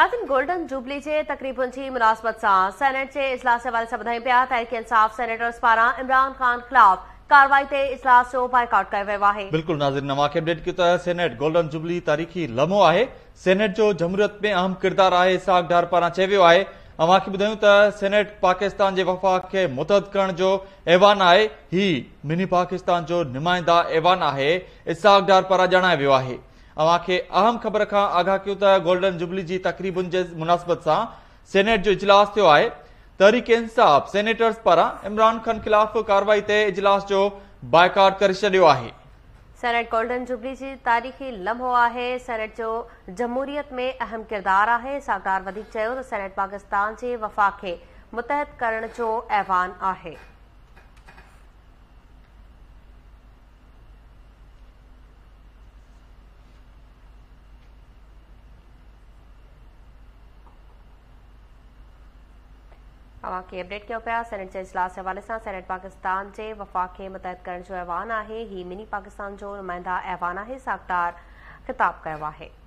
लमो आहे सेनेट जो जमूरत में अहम किरदारु आहे पारांखे वफ़ाक़ खे मुदत करण जो अहवान आहे ही मिनी पाकिस्तान जो निमाइदा अहवान आहे अव्हांखे अहम ख़बर खां आगाह कयो त गोल्डन जुबली जी तकरीबुनि जे मुनासिबत सां सेनेट जो इजलास थियो आहे तरीक़े सेनेटर्स पारां इमरान ख़ान ख़िलाफ़ कार्यवाई ते इजलास जो बाइकाट करे छॾियो आहे सेनेट गोल्डन जुबली जी तारीख़ी लम्हो आहे सेनेट जो जमहूरियत में अहम किरदारु आहे साकार वधीक चयो त सेनेट पाकिस्तान जे वफ़ा खे मुतहद करण जो अहवान आहे अवां अपडेट कयो पिया सेनेट के इजलास के हवाले से सेनेट पाकिस्तान के वफ़ाक़ के मुतहद करण जो अहवान है ही मिनी पाकिस्तान जो नुमाइंदा अहवान है साकदार ख़िताब कयो है